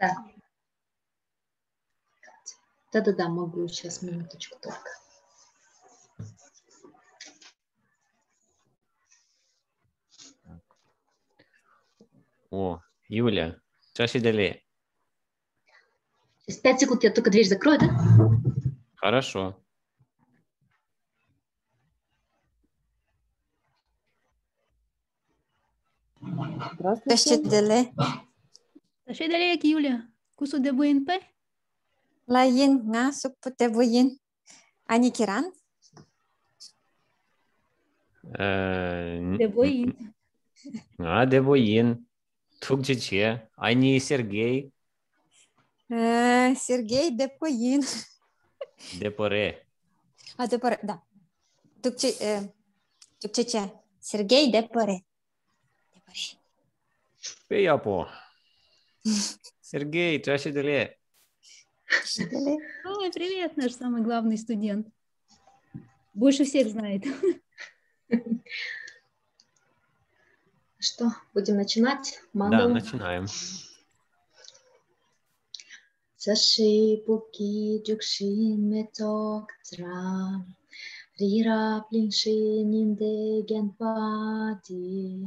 Да. Да-да-да, могу сейчас минуточку только. О, Юля, все сидели. Через пять секунд я только дверь закрою, да? Хорошо. Здравствуйте. Здравствуйте. Așa de lec, Iulia, cu sub de buin pe? La in, na, sub pute buin. Ani kiran? De buin. Na, de buin. Tuc ce ce? Ani Sergei? Sergei de buin. De păre. A, de păre, da. Tuc ce, ce ce? Sergei de păre. De păre. Pe ea po. Сергей, Чашиделе. Ой, привет, наш самый главный студент. Больше всех знает. Что, будем начинать? Мандалу? Да, начинаем. Саши пуки джукши меток тра. Рира плинши нинде генпати.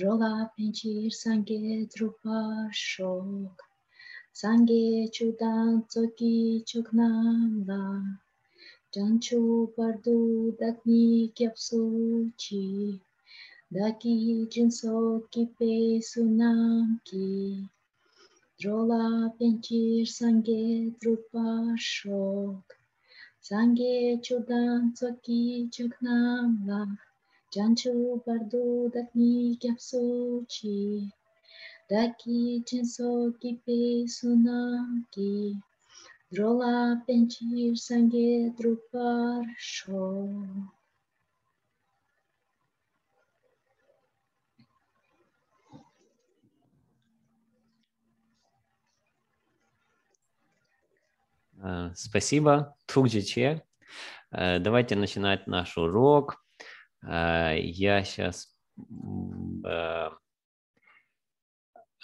Drogapinchir sange trupa shok. Sange chudan tsoki choknamla. Janchu pardu dakni kyapsuchi. Daki jinso kipe sunamki. Drogapinchir sange trupa shok. Sange chudan tsoki choknamla. Janchu bardu dakni gyapso chi. Daki chenso kipe sunaki. Дрола пенчир санге друпар шо. Э, спасибо, Тукджиче. Э, давайте начинать наш урок. Э, я сейчас... Э,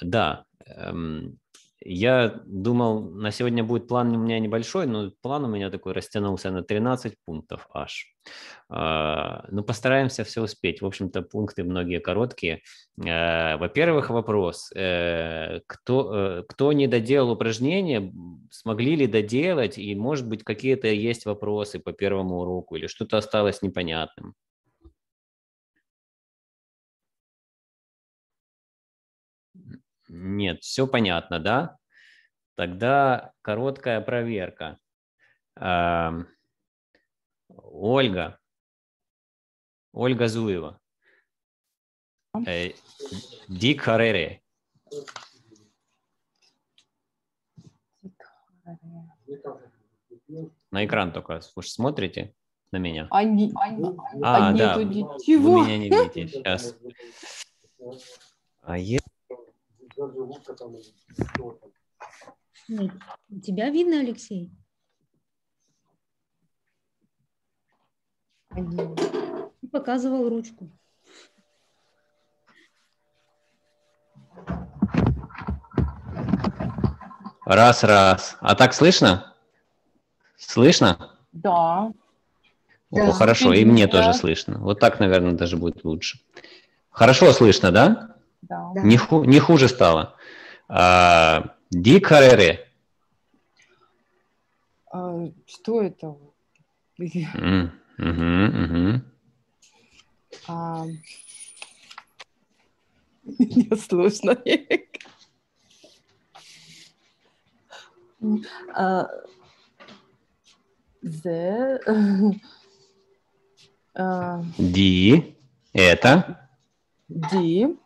да, эм, я думал, на сегодня будет план у меня небольшой, но план у меня такой растянулся на 13 пунктов аж. Э, но ну, постараемся все успеть. В общем-то, пункты многие короткие. Во-первых, вопрос. Кто, кто не доделал упражнение, смогли ли доделать? И, может быть, какие-то есть вопросы по первому уроку или что-то осталось непонятным? Нет, все понятно, да? Тогда короткая проверка. Эм, Ольга. Ольга Зуева. Э, Дик Харере. На экран только. Вы же смотрите на меня. Они, а они, а, а, а да. Нету Вы меня не видите. Сейчас. А я кому там. Нет. Тебя видно, Алексей? И показывал ручку. Раз, раз. А так слышно? Слышно? Да. О, да. хорошо, и мне да. тоже слышно. Вот так, наверное, даже будет лучше. Хорошо слышно, да? Да. Не, ху- не хуже стало. А, Дик А, что это? Mm, угу, угу. А... Мне сложно. uh, а, the... А, это? D.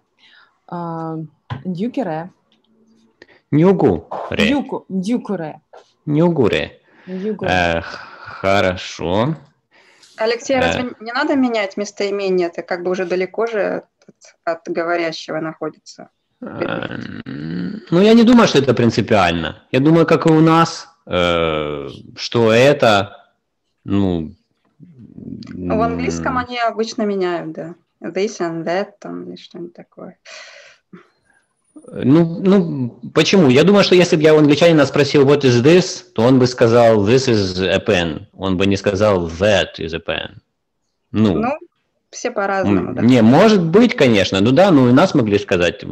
А, Дюкере. Uh, Нюгуре. Дюку, дюкуре. Нюгуре. Нюгуре. Э, хорошо. Алексей, э, разве не надо менять местоимение? Это как бы уже далеко же от, от говорящего находится. Э, ну, я не думаю, что это принципиально. Я думаю, как и у нас, э, что это, ну... В английском они обычно меняют, да. This and that, там, или что-нибудь такое. Ну, ну, почему? Я думаю, что если бы я у англичанина спросил what is this, то он бы сказал this is a pen. Он бы не сказал that is a pen. Ну, ну все по-разному, да. Не, может быть, конечно. Ну да, ну и нас могли сказать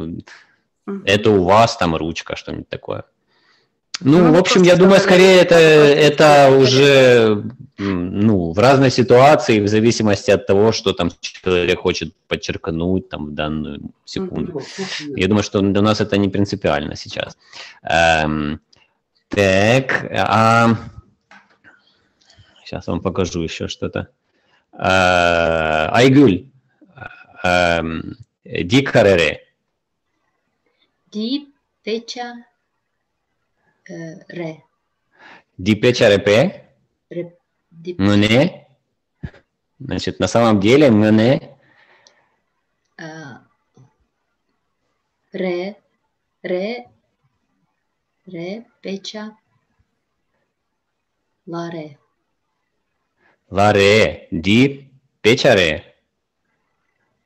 это у вас там ручка, что-нибудь такое. Ну, ну в общем, я думаю, скорее это, это уже ну, в разной ситуации, в зависимости от того, что там человек хочет подчеркнуть там, в данную секунду. Ну, ну, ну, я думаю, что для нас это не принципиально сейчас. Эм, так, а... сейчас вам покажу еще что-то. Э, Айгуль, э, эм, Дикарере. Ди, Теча, uh, re. Di piacere pe? Мне? Значит, на самом деле мне... Uh, а, re, re, печа ларе, ларе, ди La re,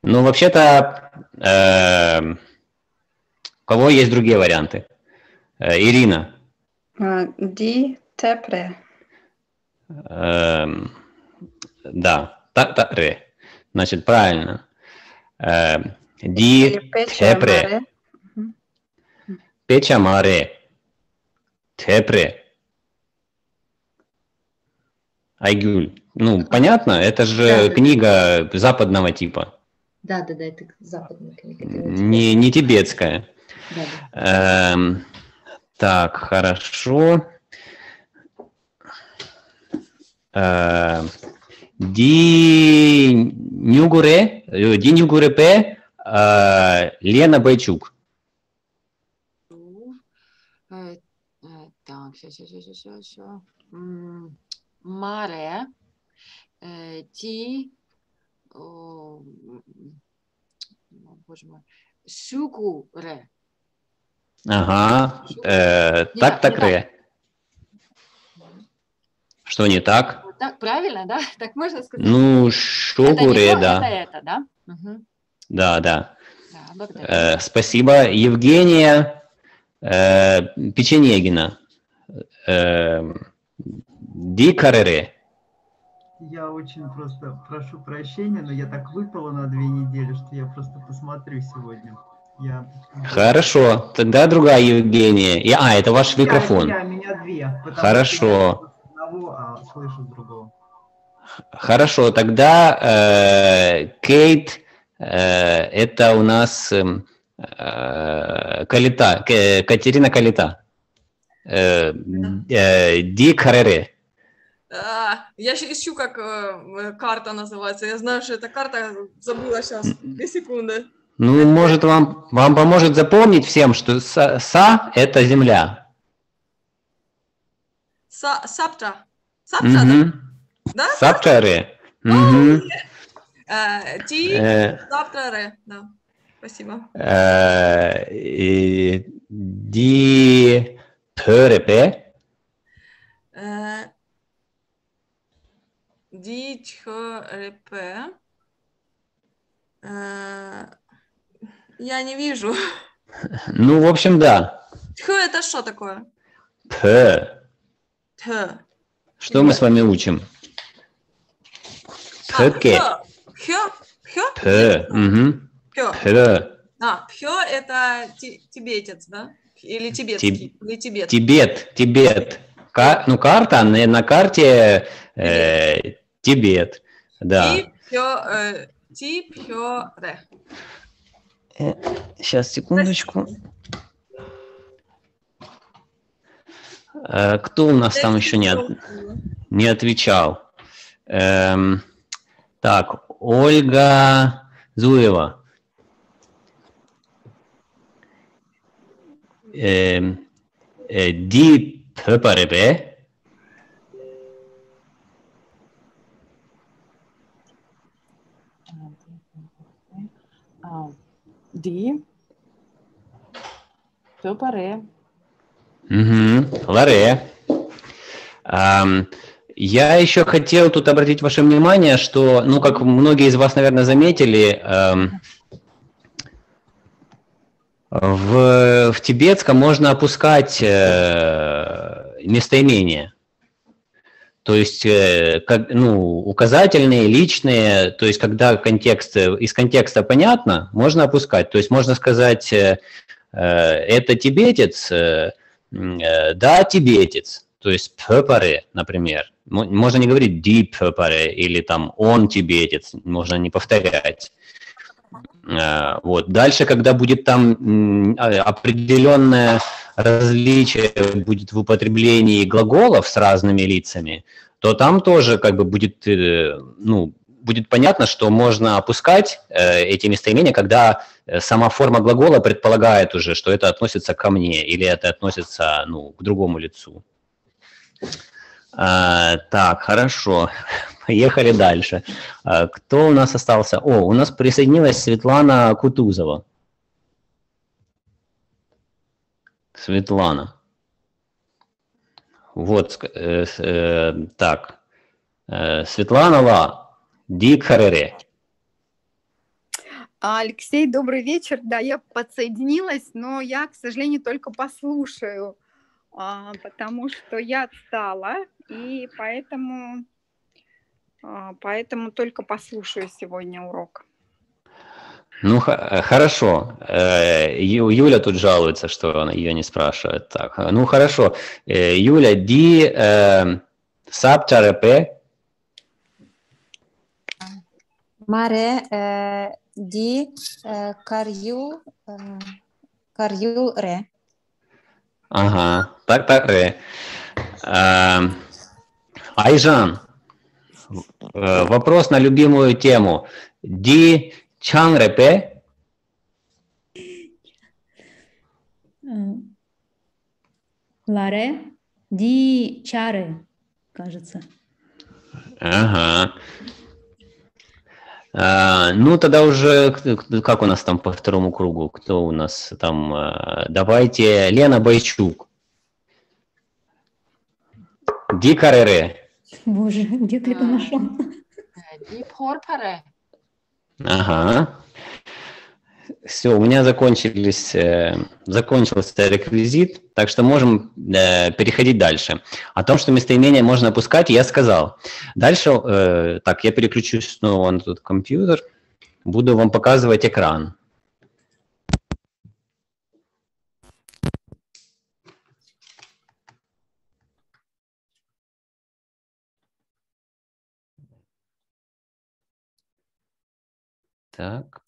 Ну, вообще-то, э, у кого есть другие варианты? Э, Ирина, Ди тепре. Эм, да, тапре. Значит, правильно. Эм, Ди тепре. Печамаре. Тепре. Айгюль. Ну, понятно, это же да, книга да. западного типа. Да, да, да, это западная книга. не, не тибетская. Да, да. Эм, так, хорошо. Э, Динюгуре, э, П, э, Лена Байчук. Так, все, все, все, все, все. Маре, ти, боже мой, шукуре. Ага, э, так, так, не Что не так? так? Правильно, да? Так можно сказать? Ну, что, это да. Это, это, да? Угу. Да, да. да э, спасибо. Евгения э, Печенегина. Э, Дикарере. Я очень просто прошу прощения, но я так выпала на две недели, что я просто посмотрю сегодня. Я... Хорошо, тогда другая Евгения. И, а, это ваш микрофон. Я, а меня две. Хорошо. одного, а Хорошо, тогда э, Кейт, э, это у нас э, Калита, э, Катерина Калита. Э, э, Ди Карере. А, я ищу, как э, карта называется. Я знаю, что эта карта забыла сейчас. Две секунды. Ну, может, вам, вам поможет запомнить всем, что са, са это земля. Са, сапта. Сапта, да? да? Саптары. Угу. Э, ти, э. саптары, да. Спасибо. Э, ди, перепе. Ди, чхо, репе. Я не вижу. Ну, в общем, да. Х это что такое? Т. Т. Что мы с вами учим? А, Тке. А, Х. Х. Угу. Х. А, Х это тибетец, да? Или тибетский? Тиб... Или тибет. Тибет, Тибет. Кар... Ну, карта, на карте э, Тибет, да. Ти, пьо, э, ти, пьо, ре. Э, сейчас, секундочку. Э, кто у нас там еще не, от... не отвечал? Эм, так, Ольга Зуева. Эм, э, Ди Пепаребе. Ди, D. паре. Угу, Ларе. я еще хотел тут обратить ваше внимание, что, ну, как многие из вас, наверное, заметили, um, в, в тибетском можно опускать э, местоимение. То есть, э, как, ну, указательные, личные, то есть, когда контекст, э, из контекста понятно, можно опускать. То есть, можно сказать, э, это тибетец, да, тибетец, то есть пхепаре, например. Можно не говорить deep пхепаре или там он тибетец, можно не повторять. Вот. Дальше, когда будет там а, определенная различие будет в употреблении глаголов с разными лицами, то там тоже как бы будет, э, ну, будет понятно, что можно опускать э, эти местоимения, когда э, сама форма глагола предполагает уже, что это относится ко мне или это относится ну, к другому лицу. А, так, хорошо. Поехали дальше. А, кто у нас остался? О, у нас присоединилась Светлана Кутузова. Светлана. Вот э, э, так. Э, Светлана Ла, Дик Харере. А, Алексей, добрый вечер. Да, я подсоединилась, но я, к сожалению, только послушаю, а, потому что я отстала, и поэтому, а, поэтому только послушаю сегодня урок. Ну, э, хорошо. Э, Юля тут жалуется, что ее не спрашивают. Так, э, ну, хорошо. Юля, ди сапчарепе? Маре ди карью карью ре. Ага, так, так, ре. Айжан, вопрос на любимую тему. Ди Чан репе. Ларе. Ди чаре, кажется. Ага. А, ну, тогда уже, как у нас там по второму кругу, кто у нас там, а, давайте, Лена Бойчук. Ди карере. Боже, где ты это а, нашел? Э, Ди поркаре. Ага. Все, у меня закончились, э, закончился реквизит, так что можем э, переходить дальше. О том, что местоимение можно опускать, я сказал. Дальше, э, так, я переключусь снова ну, на тот компьютер, буду вам показывать экран. Так.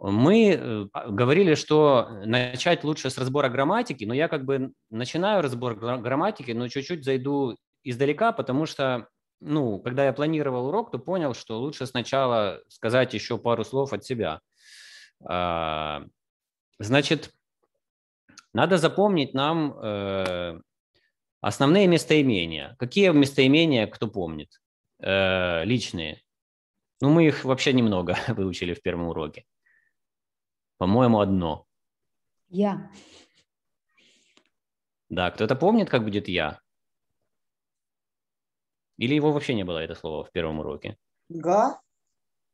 мы э, а, говорили, что э, начать лучше с разбора грамматики, но я как бы начинаю разбор грамматики, но чуть-чуть зайду издалека, потому что, ну, когда я планировал урок, то понял, что лучше сначала сказать еще пару слов от себя. А, значит, надо запомнить нам э, Основные местоимения. Какие местоимения, кто помнит? Э, личные. Ну, мы их вообще немного выучили в первом уроке. По-моему, одно. Я. Да, кто-то помнит, как будет я? Или его вообще не было, это слово, в первом уроке? Га.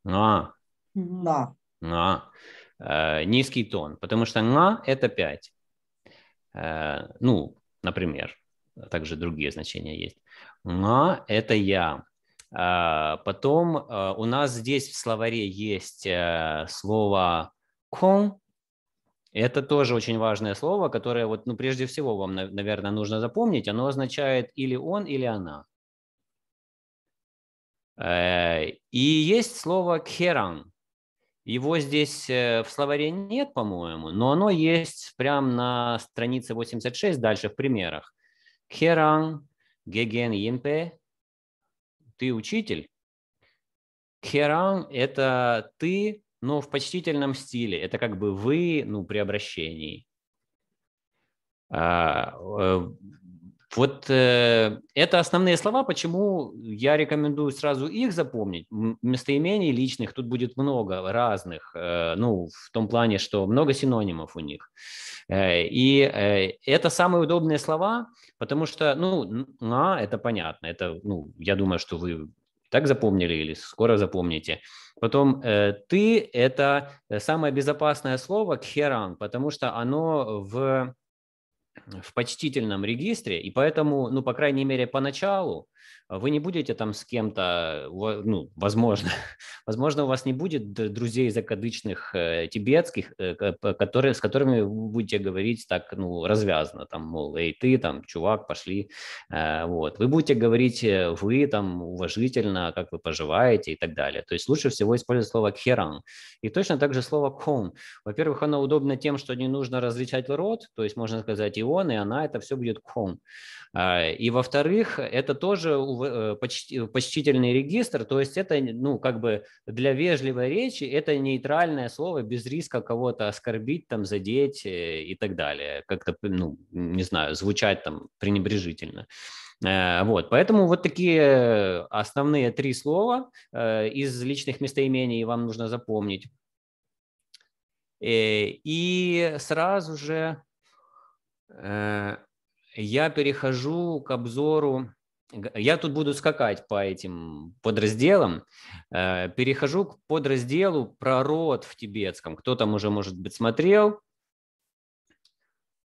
На. На. На. Э, низкий тон, потому что на – это пять. Э, ну, например также другие значения есть. Но это я. А, потом а, у нас здесь в словаре есть э, слово кон. Это тоже очень важное слово, которое вот, ну, прежде всего вам, наверное, нужно запомнить. Оно означает или он, или она. Э, и есть слово керан. Его здесь э, в словаре нет, по-моему, но оно есть прямо на странице 86, дальше в примерах. Керан Геген Йинпе, ты учитель. Керан – это ты, но в почтительном стиле. Это как бы вы, ну, при обращении. А, э, вот э, это основные слова, почему я рекомендую сразу их запомнить. Местоимений личных тут будет много разных, э, ну, в том плане, что много синонимов у них. Э, и э, это самые удобные слова, потому что, ну, на, это понятно, это, ну, я думаю, что вы так запомнили или скоро запомните. Потом э, ты – это э, самое безопасное слово «кхеран», потому что оно в в почтительном регистре, и поэтому, ну, по крайней мере, поначалу вы не будете там с кем-то, ну, возможно, возможно, у вас не будет друзей закадычных э, тибетских, э, которые, с которыми вы будете говорить так, ну, развязно, там, мол, эй, ты, там, чувак, пошли, э, вот. Вы будете говорить вы, там, уважительно, как вы поживаете и так далее. То есть лучше всего использовать слово «керан». И точно так же слово «кон». Во-первых, оно удобно тем, что не нужно различать род, то есть можно сказать и он, и она, это все будет «кон». И во-вторых, это тоже Э, почти, э, почтительный регистр, то есть это, ну, как бы для вежливой речи это нейтральное слово без риска кого-то оскорбить, там, задеть э, и так далее. Как-то, ну, не знаю, звучать там пренебрежительно. Вот, поэтому вот такие основные три слова из личных местоимений вам нужно запомнить. И сразу же я перехожу к обзору я тут буду скакать по этим подразделам. Э, перехожу к подразделу про род в тибетском. Кто там уже, может быть, смотрел?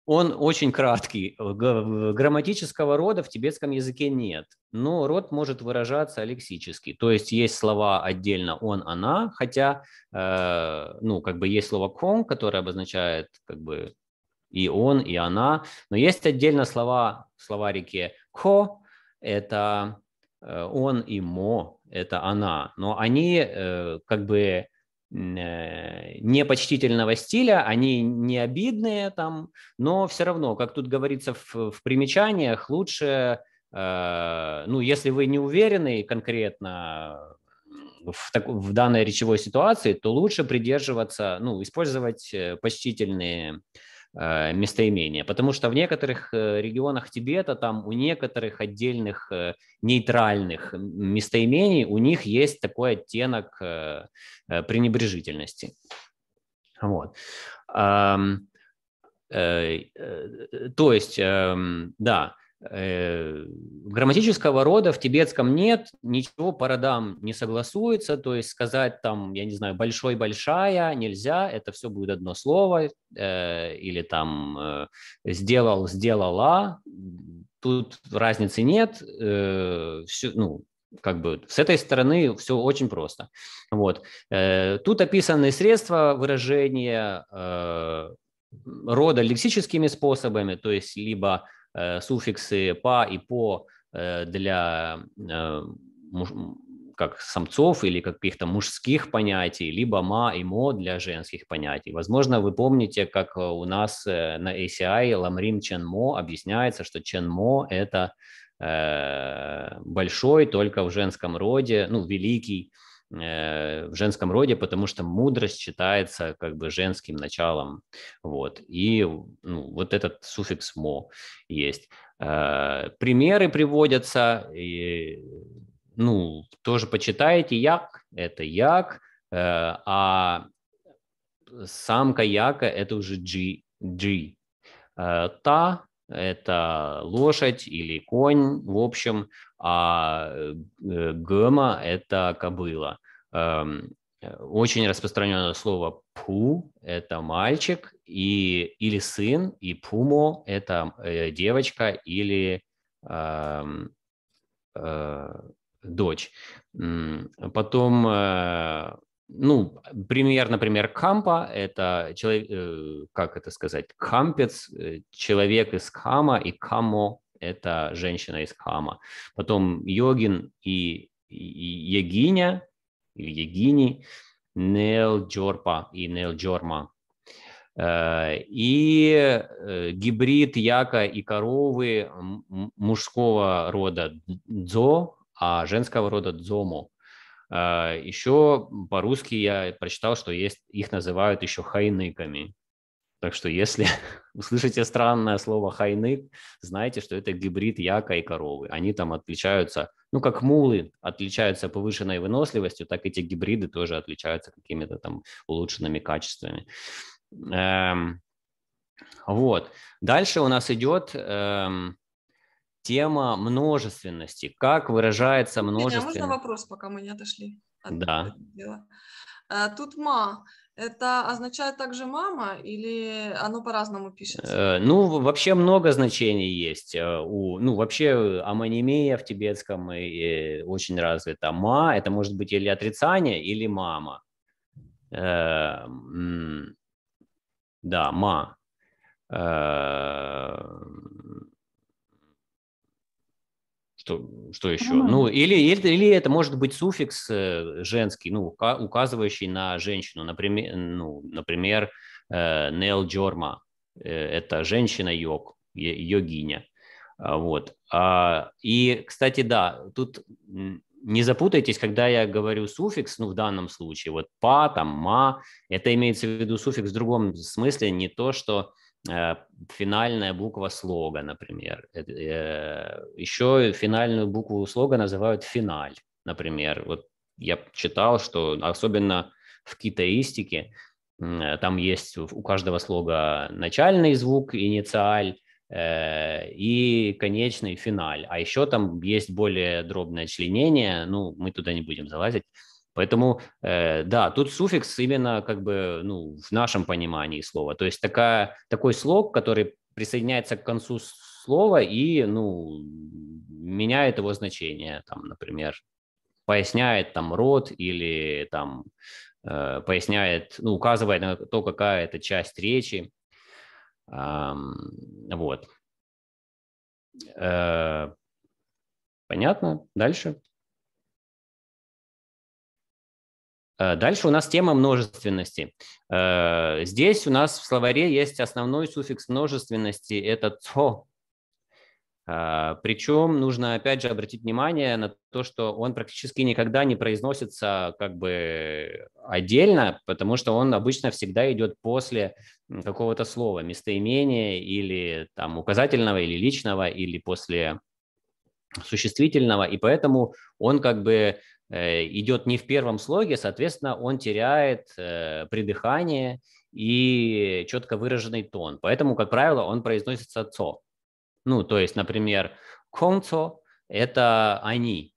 Он очень краткий. Э, э, Грамматического рода в тибетском языке нет, но род может выражаться лексически. То есть есть слова отдельно он, она, хотя, ну, как бы есть слово кон, которое обозначает как бы и он, и она, но есть отдельно слова в словарике ко, это э, он и мо, это она. Но они э, как бы э, непочтительного стиля, они не обидные там, но все равно, как тут говорится в, в примечаниях, лучше, э, ну, если вы не уверены конкретно в, так, в данной речевой ситуации, то лучше придерживаться, ну, использовать почтительные э, Э, местоимения, потому что в некоторых э, регионах Тибета, там у некоторых отдельных э, нейтральных местоимений у них есть такой оттенок пренебрежительности. Вот. То есть, эм, да, Э, грамматического рода в тибетском нет, ничего по родам не согласуется, то есть сказать там, я не знаю, большой-большая нельзя, это все будет одно слово, э, или там э, сделал, сделала, тут разницы нет, э, все, ну, как бы с этой стороны все очень просто. Вот. Э, тут описаны средства выражения э, рода лексическими способами, то есть либо Э, суффиксы «па» и «по» э, для э, как самцов или каких-то мужских понятий, либо «ма» и «мо» для женских понятий. Возможно, вы помните, как у нас на ACI Ламрим Чен Мо объясняется, что Чен Мо – это большой только в женском роде, ну, великий, Э, в женском роде, потому что мудрость считается как бы женским началом, вот, и ну, вот этот суффикс «мо» есть. Э, примеры приводятся, и, ну, тоже почитайте, як – это як, э, а самка яка – это уже джи, джи. Та – это лошадь или конь, в общем, а гема – это кобыла. Эм, э, очень распространенное слово пу – это мальчик и, или сын, и пумо – это э, девочка или э, э, дочь. Потом, э, ну, пример, например, кампа – это человек, э, как это сказать, кампец, э, человек из кама, и камо – это женщина из кама. Потом йогин и, и, и егиня или Егини, Нел Джорпа и Нел Джорма. Э, и э, гибрид яка и коровы мужского рода дзо, а женского рода дзому. Э, еще по-русски я прочитал, что есть, их называют еще хайныками. Так что если услышите странное слово хайны, знайте, что это гибрид яка и коровы. Они там отличаются, ну как мулы отличаются повышенной выносливостью, так эти гибриды тоже отличаются какими-то там улучшенными качествами. Эм, вот. Дальше у нас идет эм, тема множественности. Как выражается а множественность? Можно вопрос, пока мы не отошли от да. дела? А, тут ма это означает также мама или оно по-разному пишется? Э, ну, вообще много значений есть. Э, у, ну, вообще э, амонимия в тибетском и очень развита. Ма – это может быть или отрицание, или мама. Эм, да, ма. Что, что еще? Нормально. Ну, или, или, или это может быть суффикс э, женский, ну, указывающий на женщину. Например, ну, например э, Нел Джорма. Э, это женщина-йог, йогиня. А, вот. А, и, кстати, да, тут не запутайтесь, когда я говорю суффикс, ну, в данном случае, вот па, там, ма, это имеется в виду суффикс в другом смысле, не то, что Э, финальная буква слога, например. Э, э, еще финальную букву слога называют финаль, например. Вот я читал, что особенно в китаистике там есть у каждого слога начальный звук, инициаль, и конечный финаль. А еще там есть более дробное членение, ну, мы туда не будем залазить. Поэтому, э, да, тут суффикс именно как бы ну, в нашем понимании слова. То есть такая, такой слог, который присоединяется к концу слова и ну, меняет его значение. Там, например, поясняет там род или там э, поясняет, ну, указывает на то, какая это часть речи. Эм, вот. Э, понятно? Дальше. Э, дальше у нас тема множественности. Э, здесь у нас в словаре есть основной суффикс множественности – это «цо». Э, Причем нужно опять же обратить внимание на то, что он практически никогда не произносится как бы отдельно, потому что он обычно всегда идет после какого-то слова, местоимения или там указательного, или личного, или после существительного, и поэтому он как бы Э, идет не в первом слоге, соответственно, он теряет э, придыхание и четко выраженный тон. Поэтому, как правило, он произносится «цо». Ну, то есть, например, «концо» – это «они»,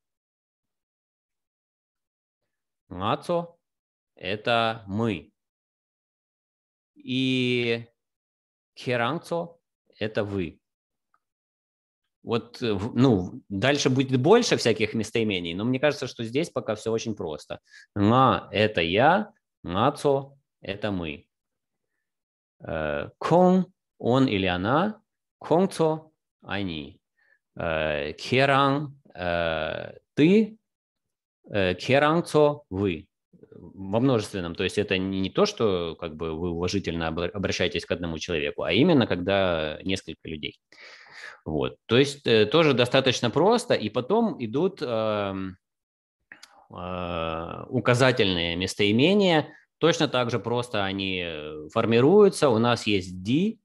«мацо» – это «мы», и «керанцо» – это «вы» вот, э, ну, дальше будет больше всяких местоимений, но мне кажется, что здесь пока все очень просто. На – это я, нацо – это мы. Э, Кон – он или она, концо – они. Э, Керан – ты, керанцо – вы во множественном. То есть это не то, что как бы вы уважительно обращаетесь к одному человеку, а именно когда несколько людей. Вот. То есть э, тоже достаточно просто. И потом идут эм, э, указательные местоимения. Точно так же просто они э, формируются. У нас есть ди,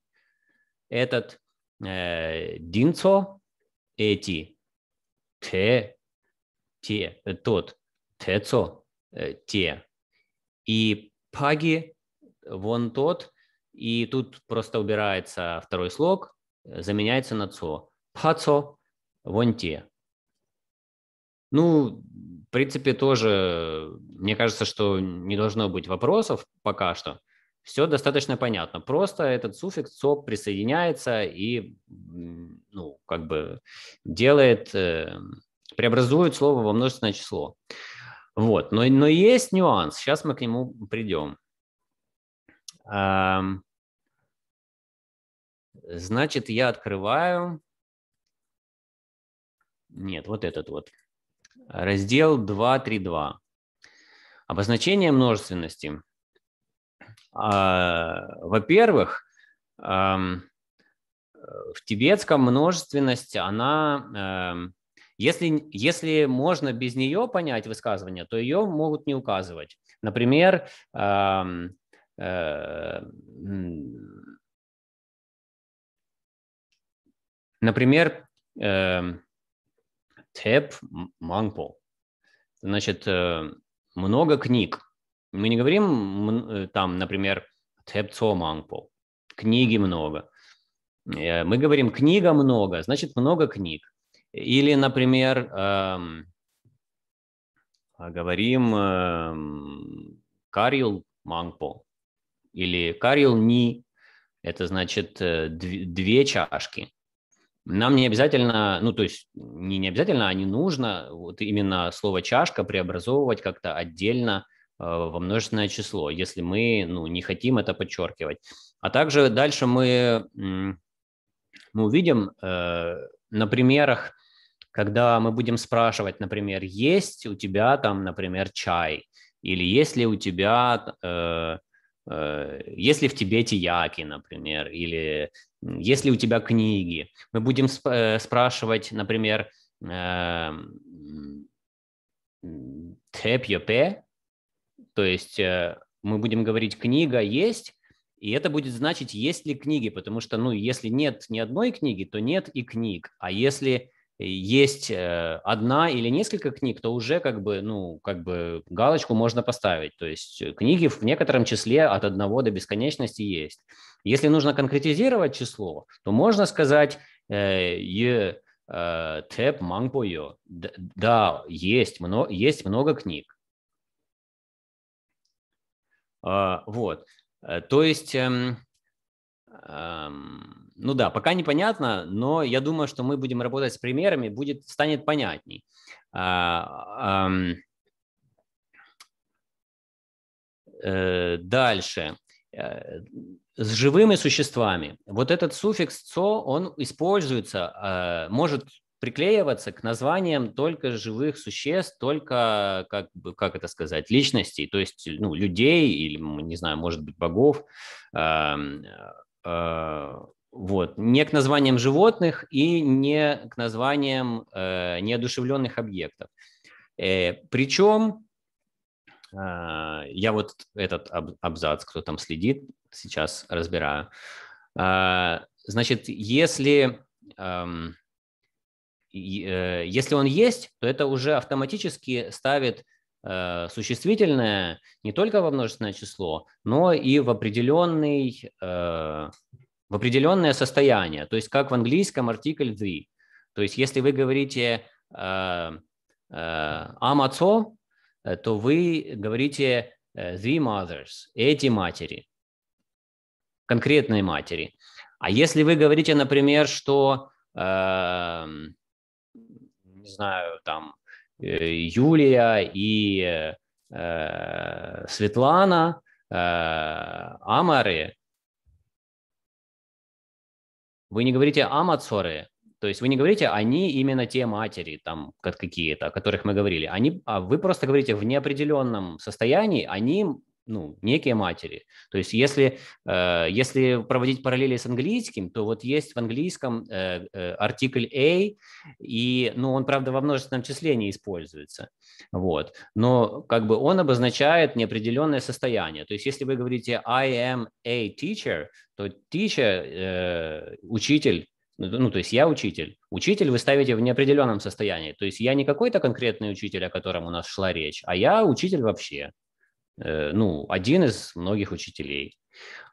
этот, динцо, эти, те, те, тот, тецо, те. И паги, вон тот. И тут просто убирается второй слог, Э, заменяется на цо. Пхацо вонте. Ну, в принципе, тоже, мне кажется, что не должно быть вопросов пока что. Все достаточно понятно. Просто этот суффикс цо присоединяется и, ну, как бы делает, э, преобразует слово во множественное число. Вот, но, но есть нюанс, сейчас мы к нему придем. Значит, я открываю... Нет, вот этот вот. Раздел 2.3.2. Обозначение множественности. А, во-первых, эм, в тибетском множественность, она, эм, если, если можно без нее понять высказывание, то ее могут не указывать. Например, эм, э, Например, эм, тэп манпо. Значит, э, много книг. Мы не говорим э, там, например, тэп цо манпо. Книги много. Э, мы говорим книга много, значит много книг. Или, например, эм, говорим эм, карил манпо или карил ни. Это значит две чашки нам не обязательно, ну то есть не, не обязательно, а не нужно вот именно слово чашка преобразовывать как-то отдельно э, во множественное число, если мы ну, не хотим это подчеркивать. А также дальше мы, мы увидим э, на примерах, когда мы будем спрашивать, например, есть у тебя там, например, чай, или есть ли у тебя... Э, э если в Тибете яки, например, или есть ли у тебя книги? Мы будем сп- э, спрашивать, например, э, тэпьёпе, то есть э, мы будем говорить «книга есть», и это будет значить, есть ли книги, потому что, ну, если нет ни одной книги, то нет и книг. А если есть одна или несколько книг, то уже как бы, ну, как бы галочку можно поставить. То есть книги в некотором числе от одного до бесконечности есть. Если нужно конкретизировать число, то можно сказать э, «е э, тэп мангпойо». Да, есть много, есть много книг. А, вот. Э, то есть, эм, эм, ну да, пока непонятно, но я думаю, что мы будем работать с примерами, будет, станет понятней. А, эм, дальше с живыми существами. Вот этот суффикс «цо», он используется, э, может приклеиваться к названиям только живых существ, только, как, как это сказать, личностей, то есть ну, людей или, не знаю, может быть, богов, эм, э, вот. Не к названиям животных и не к названиям э, неодушевленных объектов. Э, причем а, я вот этот абзац, кто там следит, сейчас разбираю. А, значит, если, э, если он есть, то это уже автоматически ставит э, существительное не только во множественное число, но и в, определенный, э, в определенное состояние. То есть как в английском артикль the. То есть если вы говорите «амацо», Э, то вы говорите э, the mothers, эти матери, конкретные матери. А если вы говорите, например, что, э, не знаю, там, э, Юлия и э, Светлана, э, Амары, вы не говорите Амацоры, то есть вы не говорите, они именно те матери, там, как какие-то, о которых мы говорили. Они, а вы просто говорите в неопределенном состоянии, они ну, некие матери. То есть если, э, если проводить параллели с английским, то вот есть в английском э, э, артикль A, и, ну, он, правда, во множественном числе не используется, вот, но как бы он обозначает неопределенное состояние. То есть если вы говорите I am a teacher, то teacher, э, учитель, ну, то есть я учитель. Учитель вы ставите в неопределенном состоянии. То есть я не какой-то конкретный учитель, о котором у нас шла речь, а я учитель вообще. Э, ну, один из многих учителей.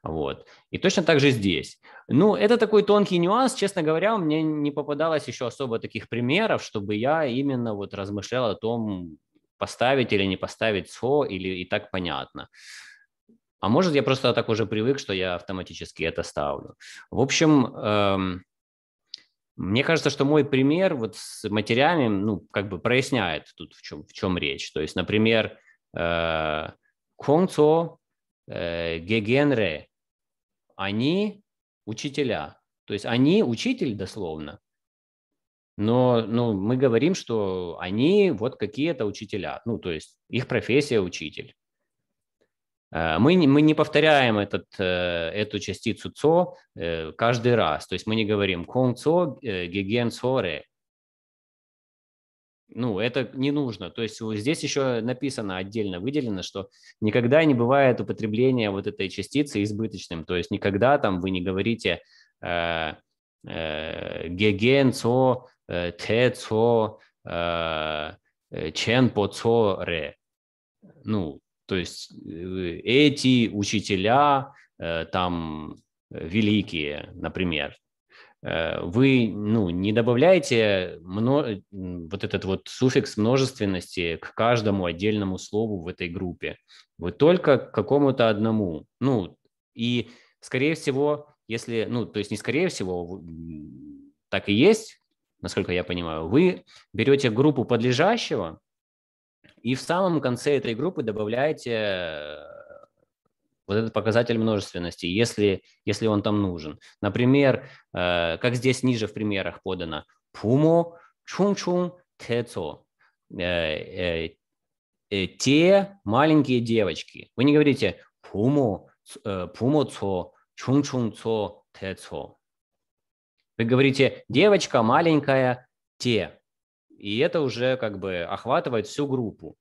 Вот. И точно так же здесь. Ну, это такой тонкий нюанс. Честно говоря, мне не попадалось еще особо таких примеров, чтобы я именно вот размышлял о том, поставить или не поставить СФО, или и так понятно. А может, я просто так уже привык, что я автоматически это ставлю. В общем, эм, мне кажется, что мой пример вот с матерями, ну, как бы проясняет тут, в чем, в чем речь. То есть, например, Хонцо, э, э, Гегенре, они учителя. То есть они учитель дословно, но ну, мы говорим, что они вот какие-то учителя. Ну, то есть их профессия учитель. Э, мы не, мы не повторяем этот, э, эту частицу «цо» э, каждый раз. То есть мы не говорим «кон цо геген цоре». Ну, это не нужно. То есть здесь еще написано, отдельно выделено, что никогда не бывает употребления вот этой частицы избыточным. То есть никогда там вы не говорите геген цо, те цо, чен по цо ре. Ну, то есть э, эти учителя э, там э, великие, например, вы ну, не добавляете мно... вот этот вот суффикс множественности к каждому отдельному слову в этой группе. Вы только к какому-то одному. Ну, и, скорее всего, если, ну, то есть не скорее всего, так и есть, насколько я понимаю, вы берете группу подлежащего, и в самом конце этой группы добавляете э, вот этот показатель множественности, если, если он там нужен. Например, э, как здесь ниже в примерах подано, пумо, чум-чум, тецо. Э, э, э, те маленькие девочки. Вы не говорите пумо, э, пумо цо, чум-чум цо, тецо. Вы говорите девочка маленькая, те. И это уже как бы охватывает всю группу.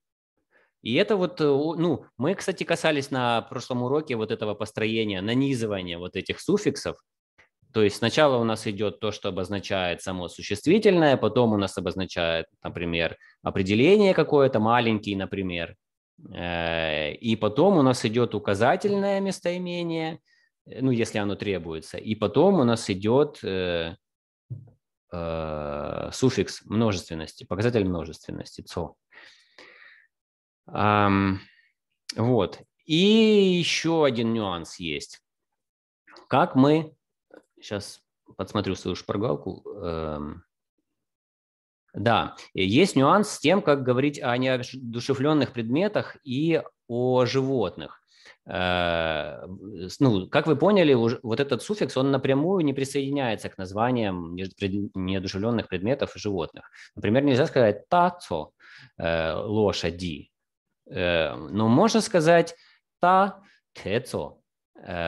И это вот, э, ну, мы, кстати, касались на прошлом уроке вот этого построения, нанизывания вот этих суффиксов. То есть сначала у нас идет то, что обозначает само существительное, потом у нас обозначает, например, определение какое-то, маленький, например. Э, и потом у нас идет указательное местоимение, э, ну, если оно требуется. И потом у нас идет э, суффикс множественности, показатель множественности, ЦО. Эм, вот. И еще один нюанс есть. Как мы... Сейчас подсмотрю свою шпаргалку. Эм, да, есть нюанс с тем, как говорить о неодушевленных предметах и о животных. Э, ну, как вы поняли, уже, вот этот суффикс, он напрямую не присоединяется к названиям неодушевленных предметов и животных. Например, нельзя сказать «тацо» э, – лошади, э, но можно сказать «та тецо»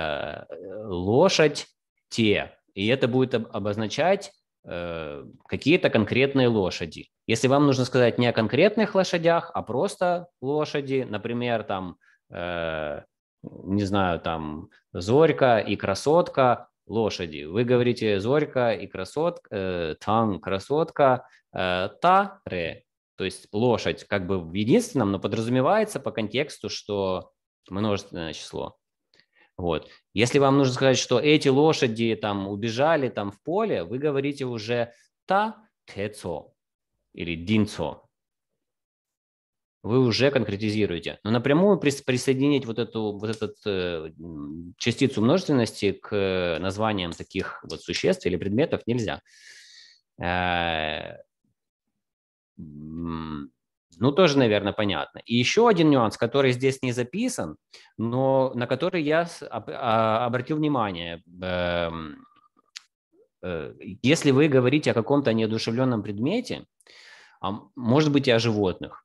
– лошадь те, и это будет обозначать какие-то конкретные лошади. Если вам нужно сказать не о конкретных лошадях, а просто лошади, например, там э, не знаю, там, зорька и красотка лошади. Вы говорите зорька и красотка, э, там красотка, э, та ре, то есть лошадь как бы в единственном, но подразумевается по контексту, что множественное число. Вот. Если вам нужно сказать, что эти лошади там убежали там в поле, вы говорите уже та тецо или динцо вы уже конкретизируете. Но напрямую присоединить вот эту вот этот, э, частицу множественности к названиям таких вот существ или предметов нельзя. Э, ну, тоже, наверное, понятно. И еще один нюанс, который здесь не записан, но на который я а, обратил внимание. Эм, э, если вы говорите о каком-то неодушевленном предмете, а, может быть и о животных,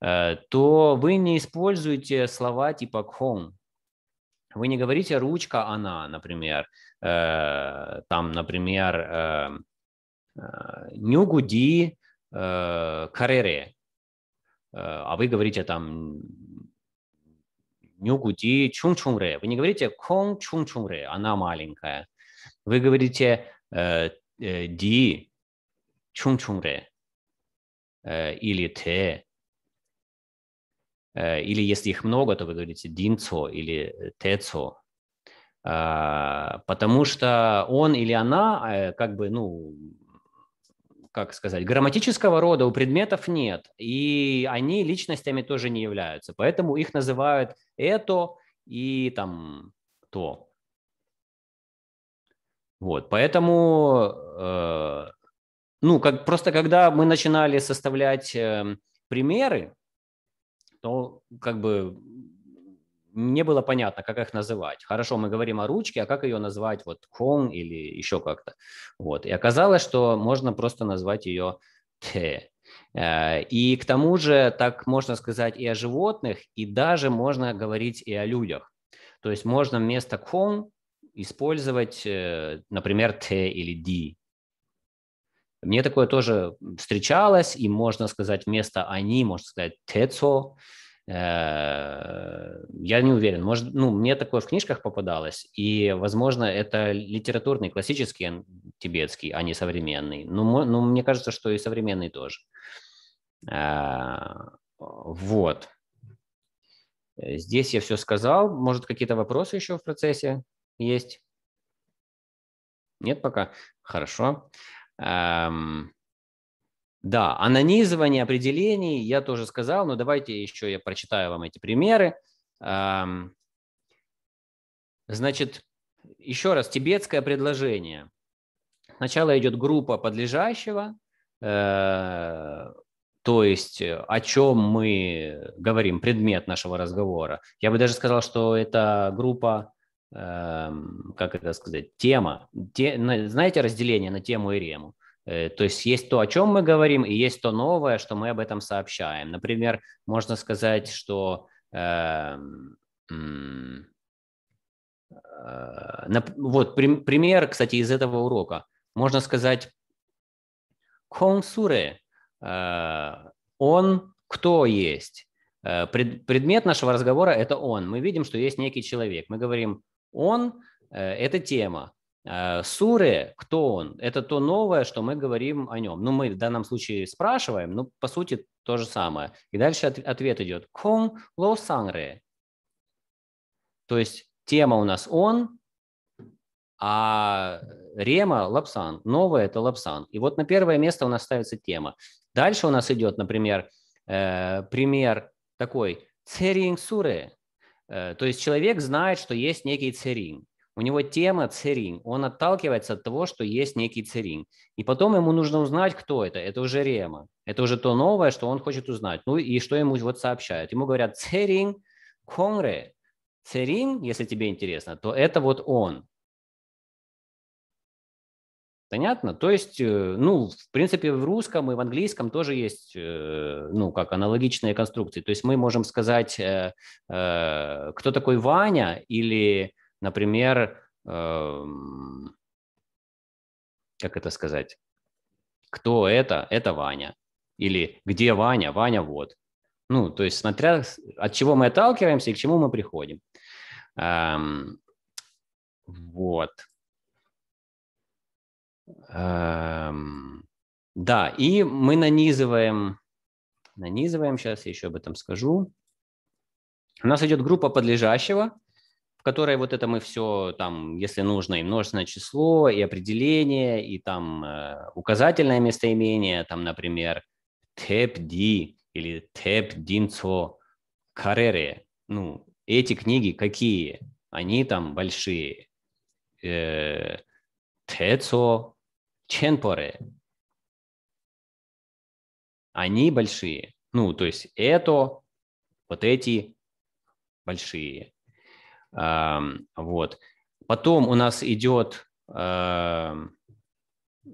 Э, то вы не используете слова типа home. Вы не говорите ручка она, например, э, там, например, э, нюгуди карере, а вы говорите там нюгуди чунчунре. Вы не говорите кон чунчунре, она маленькая. Вы говорите ди чунчунре или те Э, или если их много, то вы говорите динцо или тецо. А, потому что он или она э, как бы, ну, как сказать, грамматического рода у предметов нет, и они личностями тоже не являются, поэтому их называют это и там то. Вот, поэтому, э, ну, как просто когда мы начинали составлять э, примеры, то как бы не было понятно, как их называть. Хорошо, мы говорим о ручке, а как ее назвать, вот кон или еще как-то. Вот. И оказалось, что можно просто назвать ее те. Э, и к тому же так можно сказать и о животных, и даже можно говорить и о людях. То есть можно вместо кон использовать, э, например, т или ди. Мне такое тоже встречалось, и можно сказать вместо «они», можно сказать «тецо», э, я не уверен. Может, ну, мне такое в книжках попадалось, и, возможно, это литературный, классический тибетский, а не современный. Но, ну, но ну, мне кажется, что и современный тоже. Э, вот. Здесь я все сказал. Может, какие-то вопросы еще в процессе есть? Нет пока? Хорошо. Эм, да, а нанизывание определений я тоже сказал, но давайте еще я прочитаю вам эти примеры. Эм, значит, еще раз, тибетское предложение. Сначала идет группа подлежащего, э, то есть э, о чем мы говорим, предмет нашего разговора. Я бы даже сказал, что это группа Эм, как это сказать, тема. Те, знаете разделение на тему и рему? Э, то есть есть то, о чем мы говорим, и есть то новое, что мы об этом сообщаем. Например, можно сказать, что эм, э, э, вот при, пример, кстати, из этого урока. Можно сказать, консуре, э, он кто есть. Э, пред, предмет нашего разговора – это он. Мы видим, что есть некий человек. Мы говорим, он э, – это тема. Э, суры кто он? Это то новое, что мы говорим о нем. Ну, мы в данном случае спрашиваем, но по сути то же самое. И дальше ответ идет. Ком ло сангре. То есть тема у нас он, а рема – лапсан. Новое – это лапсан. И вот на первое место у нас ставится тема. Дальше у нас идет, например, э, пример такой. Церинг суры Э, то есть человек знает, что есть некий церин. У него тема церин. Он отталкивается от того, что есть некий церин. И потом ему нужно узнать, кто это. Это уже рема. Это уже то новое, что он хочет узнать. Ну и что ему вот сообщают. Ему говорят церин конгре. Церин, если тебе интересно, то это вот он. Понятно? То есть, э, ну, в принципе, в русском и в английском тоже есть, э, ну, как аналогичные конструкции. То есть мы можем сказать, э, кто такой Ваня или, например, эм, как это сказать, кто это, это Ваня. Или где Ваня, Ваня вот. Ну, то есть смотря от чего мы отталкиваемся и к чему мы приходим. Эм, вот. Эм, да, и мы нанизываем, нанизываем, сейчас я еще об этом скажу. У нас идет группа подлежащего, в которой вот это мы все там, если нужно, и множественное число, и определение, и там э, указательное местоимение, там, например, тепди или тепдинцо карере. Ну, эти книги какие? Они там большие. Э, Тэцо Ченпоре. Они большие. Ну, то есть это, вот эти большие. вот. Потом у нас идет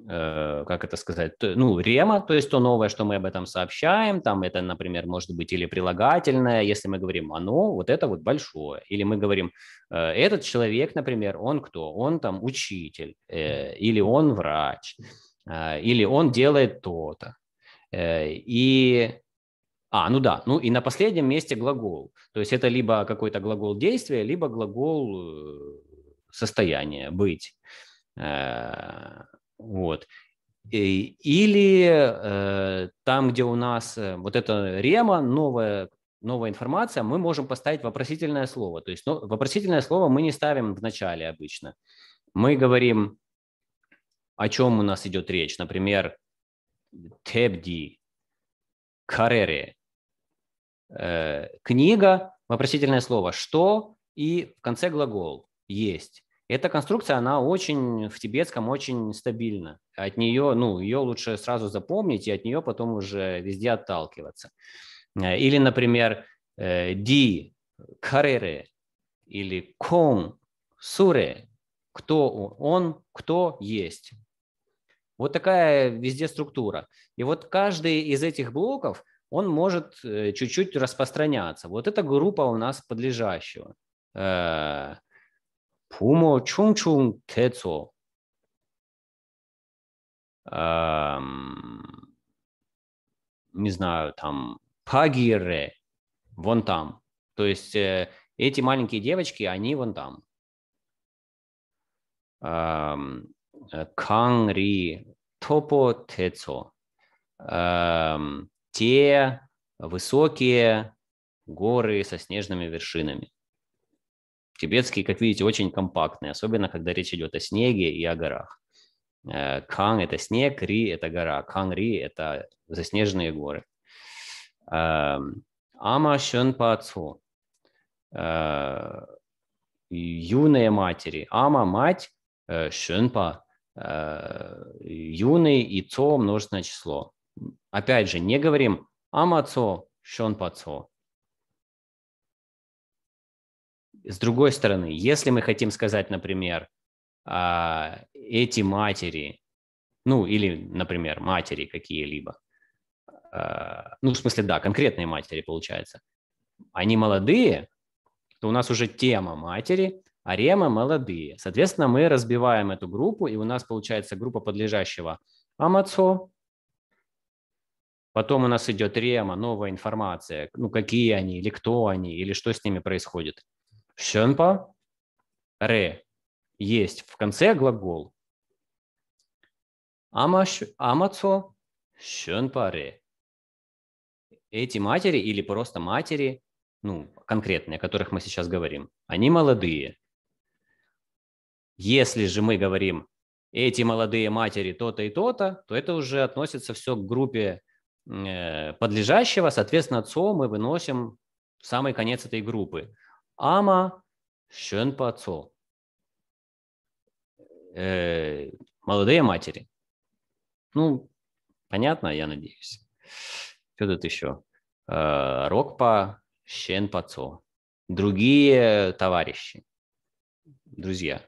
Э, как это сказать, ну, рема, то есть то новое, что мы об этом сообщаем, там это, например, может быть или прилагательное, если мы говорим «оно», вот это вот большое, или мы говорим э, «этот человек, например, он кто? Он там учитель, э, или он врач, или он делает то-то». и а, ну да, ну и на последнем месте глагол. То есть это либо какой-то глагол действия, либо глагол состояния, быть. Вот. И, или э, там, где у нас э, вот эта рема, новая, новая информация, мы можем поставить вопросительное слово. То есть ну, вопросительное слово мы не ставим в начале обычно. Мы говорим, о чем у нас идет речь. Например, тебди, карере, э, книга, вопросительное слово, что и в конце глагол есть. Эта конструкция, она очень в тибетском очень стабильна. От нее, ну, ее лучше сразу запомнить и от нее потом уже везде отталкиваться. Э, или, например, э, ди, карере или кон, суре, кто он, кто есть. Вот такая везде структура. И вот каждый из этих блоков, он может э, чуть-чуть распространяться. Вот эта группа у нас подлежащего. 부모 충충 개소 не знаю, там, пагиры, вон там. То есть э, эти маленькие девочки, они вон там. Канри, топо, тецо. Те высокие горы со снежными вершинами. Тибетские, как видите, очень компактные, особенно когда речь идет о снеге и о горах. Э, Канг – это снег, Ри – это гора, Канг-Ри – это заснеженные горы. Эм, Ама Шенпа Цу э, – юные матери. Ама – мать, э, Шенпа – юный и Цо – множественное число. Опять же, не говорим Ама Цо, Шенпа Цо. С другой стороны, если мы хотим сказать, например, а, эти матери, ну или, например, матери какие-либо, а, ну в смысле, да, конкретные матери, получается, они молодые, то у нас уже тема матери, а рема молодые. Соответственно, мы разбиваем эту группу, и у нас получается группа подлежащего амацо, Потом у нас идет рема, новая информация, ну какие они, или кто они, или что с ними происходит. Шенпа, ре. Есть в конце глагол. Амаш, амацо, шенпа, ре. Эти матери или просто матери, ну, конкретные, о которых мы сейчас говорим, они молодые. Если же мы говорим эти молодые матери то-то и то-то, то это уже относится все к группе э, подлежащего. Соответственно, отцо мы выносим в самый конец этой группы. Ама, schön по отцу. молодые матери. Ну, понятно, я надеюсь. Что тут еще? Э, рок по щен по отцу. Другие товарищи, друзья.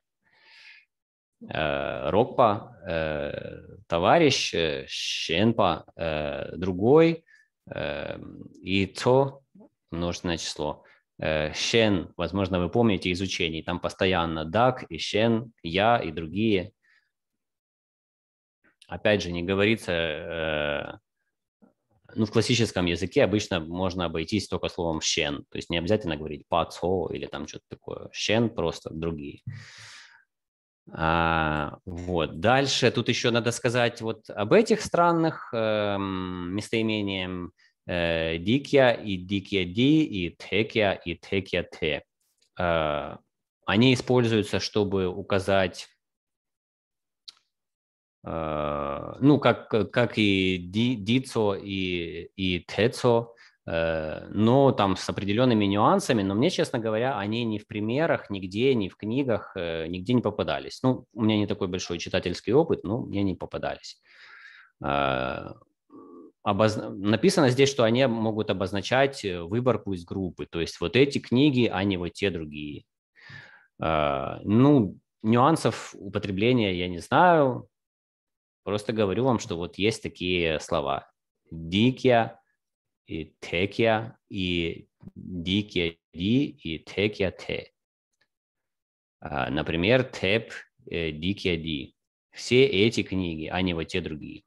Э, Рокпа, э, товарищ, Щенпа, э, другой, и то множественное число. Шен, э, возможно, вы помните из учений, там постоянно Дак и Шен, я и другие. Опять же, не говорится, э, ну, в классическом языке обычно можно обойтись только словом Шен, то есть не обязательно говорить «пацо» или там что-то такое. Шен просто другие. А, вот. Дальше тут еще надо сказать вот об этих странных эм, местоимениях э, и дикья ди, и текья и текья т. Э, они используются, чтобы указать э, ну, как, как и дицо и, и тецо, э, но там с определенными нюансами, но мне, честно говоря, они ни в примерах, нигде, ни в книгах, э, нигде не попадались. Ну, у меня не такой большой читательский опыт, но мне не попадались обоз... написано здесь, что они могут обозначать э, выборку из группы. То есть вот эти книги, а не вот те другие. А, ну, нюансов употребления я не знаю. Просто говорю вам, что вот есть такие слова. Дикия и текия, и дикия ди, и текия те. А, например, теп, э, дикия ди. Все эти книги, а не вот те другие.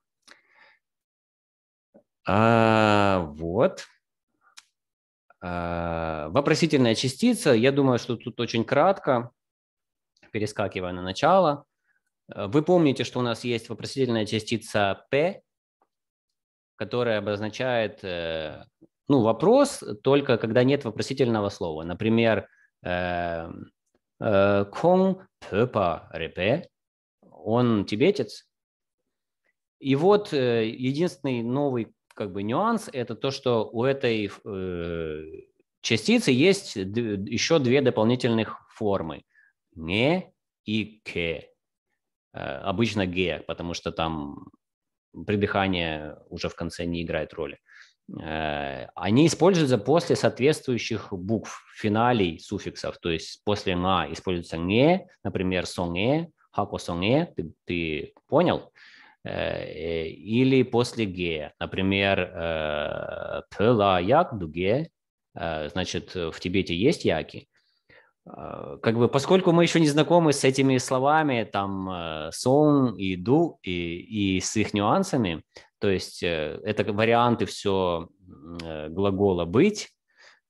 А, вот. А, вопросительная частица. Я думаю, что тут очень кратко, перескакивая на начало. Вы помните, что у нас есть вопросительная частица P, которая обозначает э, ну, вопрос только когда нет вопросительного слова. Например, э, э, Кон Пепа Репе, он тибетец. И вот единственный новый как бы нюанс – это то, что у этой э, частицы есть еще две дополнительных формы – не и к. Э, обычно г, потому что там придыхание уже в конце не играет роли. Э, они используются после соответствующих букв, финалей, суффиксов. То есть после на используется не, например, соне, хако соне Ты, ты понял? Э, или после ге. Например, э, пла як дуге, э, значит, в Тибете есть яки. Как бы, поскольку мы еще не знакомы с этими словами, там сон и ду и, и с их нюансами, то есть это варианты все глагола быть,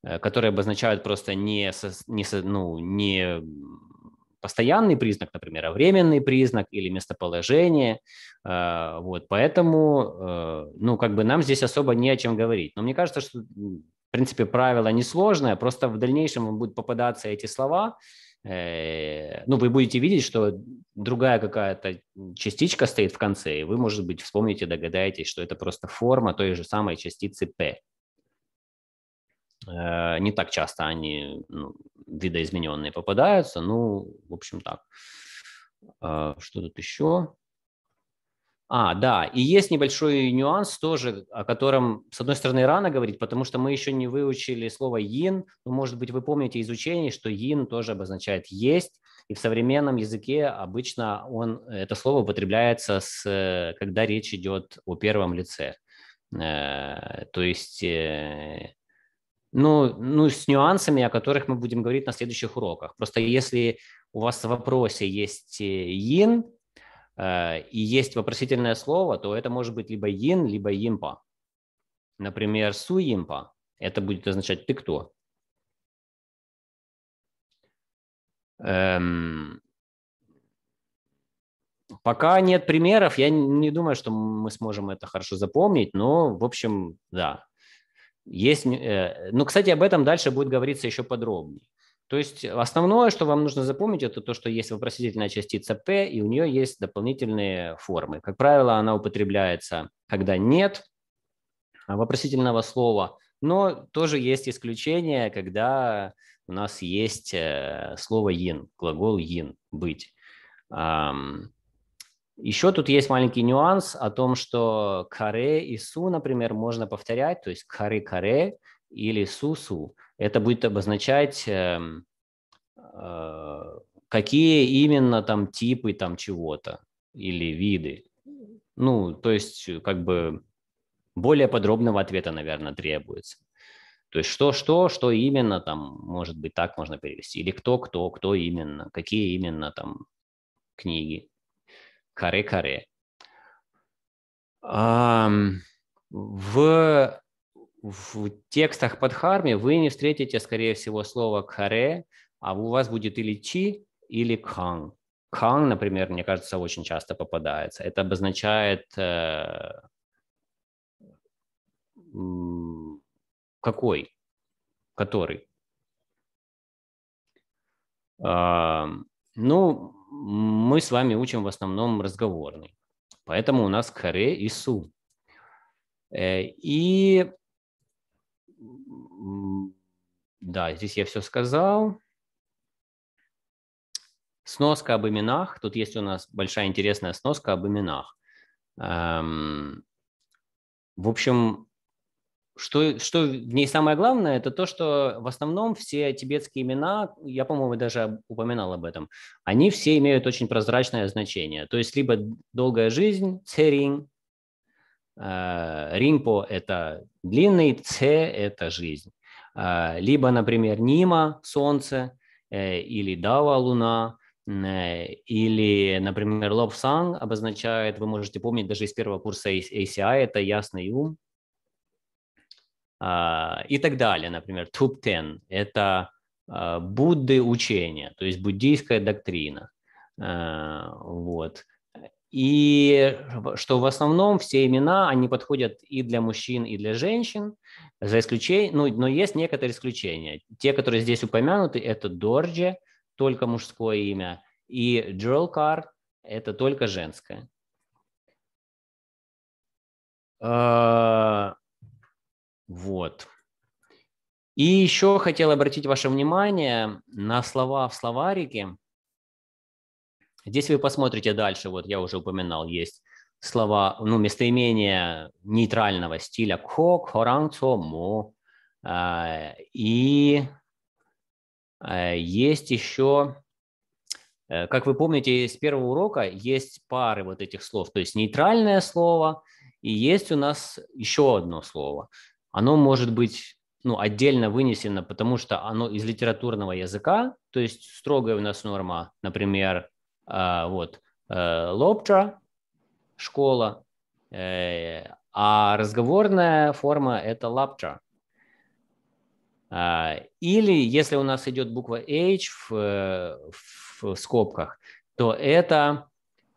которые обозначают просто не, со, не, со, ну, не постоянный признак, например, а временный признак или местоположение. А, вот, поэтому, э, ну, как бы нам здесь особо не о чем говорить. Но мне кажется, что, в принципе, правило несложное, просто в дальнейшем вам будут попадаться эти слова, э, ну, вы будете видеть, что другая какая-то частичка стоит в конце, и вы, может быть, вспомните, догадаетесь, что это просто форма той же самой частицы P. Э, не так часто они ну, видоизмененные попадаются. Ну, в общем, так. Э, что тут еще? А, да, и есть небольшой нюанс тоже, о котором, с одной стороны, рано говорить, потому что мы еще не выучили слово «ин». Ну, может быть, вы помните из учений, что «ин» тоже обозначает «есть», и в современном языке обычно он, это слово употребляется, с, когда речь идет о первом лице. Э, то есть ну, ну, с нюансами, о которых мы будем говорить на следующих уроках. Просто если у вас в вопросе есть э, ин э, и есть вопросительное слово, то это может быть либо ин, либо импа. Например, су импа это будет означать «ты кто?». Эм... Пока нет примеров, я не думаю, что мы сможем это хорошо запомнить, но, в общем, да, есть, э, ну, кстати, об этом дальше будет говориться еще подробнее. То есть основное, что вам нужно запомнить, это то, что есть вопросительная частица P, и у нее есть дополнительные формы. Как правило, она употребляется, когда нет а, вопросительного слова, но тоже есть исключения, когда у нас есть э, слово «ин», глагол «ин» – «быть». Еще тут есть маленький нюанс о том, что каре и су, например, можно повторять, то есть каре-каре или су-су. Это будет обозначать, эм, э, какие именно там типы там чего-то или виды. Ну, то есть э, как бы более подробного ответа, наверное, требуется. То есть что, что, что именно там, может быть, так можно перевести. Или кто, кто, кто именно, какие именно там книги каре-каре. В, в текстах под вы не встретите, скорее всего, слово каре, а у вас будет или чи, или канг. Канг, например, мне кажется, очень часто попадается. Это обозначает э, какой, который. Э, ну, мы с вами учим в основном разговорный. Поэтому у нас каре и су. Э, и да, здесь я все сказал. Сноска об именах. Тут есть у нас большая интересная сноска об именах. Эм, в общем, что, что в ней самое главное, это то, что в основном все тибетские имена, я, по-моему, даже упоминал об этом, они все имеют очень прозрачное значение. То есть либо долгая жизнь, церин, э, а, ринпо – это длинный, це – это жизнь. А, либо, например, нима – солнце, э, или дава – луна, э, или, например, лобсанг обозначает, вы можете помнить даже из первого курса ACI, это ясный ум, а, и так далее. Например, Туптен – это а, Будды учение, то есть буддийская доктрина. А, вот. И что в основном все имена, они подходят и для мужчин, и для женщин, за исключением, ну, но есть некоторые исключения. Те, которые здесь упомянуты, это Дорджи, только мужское имя, и Джолкар – это только женское. Вот. И еще хотел обратить ваше внимание на слова в словарике. Здесь вы посмотрите дальше, вот я уже упоминал, есть слова, ну, местоимения нейтрального стиля кок, хоран, цо, мо. Э, и э, есть еще, э, как вы помните из первого урока, есть пары вот этих слов, то есть нейтральное слово, и есть у нас еще одно слово оно может быть ну, отдельно вынесено, потому что оно из литературного языка, то есть строгая у нас норма, например, э, вот, э, лоптра, школа, э, а разговорная форма – это лаптра. А, или если у нас идет буква H в, в, э, в скобках, то это